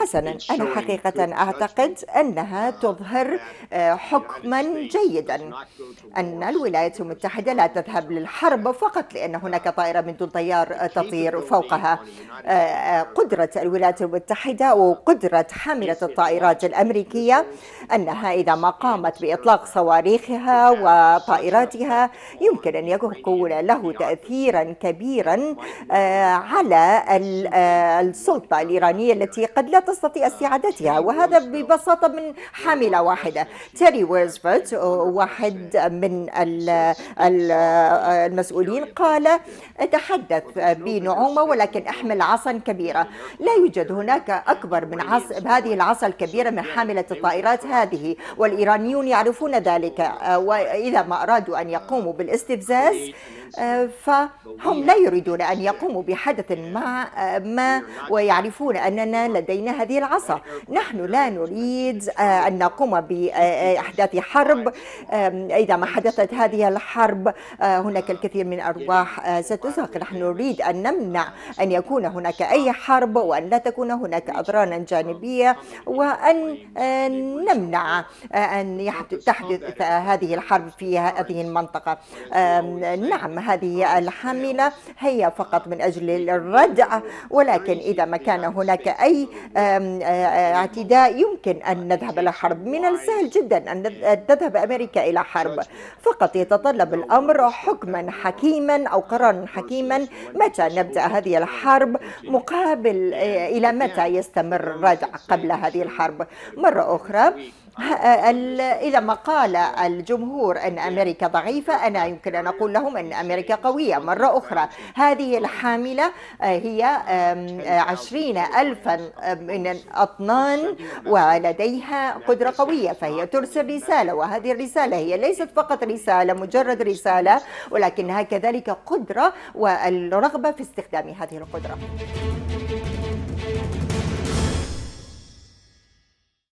حسنا أنا حقيقة أعتقد أنها تظهر آه، حكما جيدا أن الولايات المتحدة لا تذهب للحرب فقط لأن هناك طائرة من دون طيار آه، تطير فوقها آه، قدرة الولايات المتحدة وقدرة حاملة الطائرات الأمريكية أنها إذا ما قامت بإطلاق صواريخها وطائراتها يمكن أن يكون له تأثيرا كبيرا على السلطة الإيرانية الإنسانية التي قد لا تستطيع استعادتها وهذا ببساطة من حاملة واحدة تيري ويرزفورد واحد من المسؤولين قال أتحدث بنعومة ولكن أحمل عصا كبيرة لا يوجد هناك أكبر من عص هذه العصا الكبيرة من حاملة الطائرات هذه والإيرانيون يعرفون ذلك وإذا ما أرادوا أن يقوموا بالاستفزاز فهم لا يريدون أن يقوموا بحدث ما, ما ويعرفون أننا لدينا هذه العصا نحن لا نريد آه، أن نقوم بأحداث حرب إذا ما حدثت هذه الحرب آه، هناك الكثير من أرواح آه، ستزهق نحن نريد أن نمنع أن يكون هناك أي حرب وأن لا تكون هناك أضرارا جانبية وأن نمنع أن تحدث هذه الحرب في هذه المنطقة نعم هذه الحاملة هي فقط من أجل الردع ولكن إذا ما كان هناك أي اعتداء يمكن أن نذهب إلى حرب من السهل جدا أن تذهب أمريكا إلى حرب فقط يتطلب الأمر حكما حكيما أو قرارا حكيما متى نبدأ هذه الحرب مقابل إلى متى يستمر الردع قبل هذه الحرب مرة أخرى آه، إذا ما قال الجمهور أن أمريكا ضعيفة أنا يمكن أن أقول لهم أن أمريكا قوية مرة أخرى هذه الحاملة آه، هي آه، عشرين ألفا من الأطنان ولديها قدرة قوية فهي ترسل رسالة وهذه الرسالة هي ليست فقط رسالة مجرد رسالة ولكنها كذلك قدرة والرغبة في استخدام هذه القدرة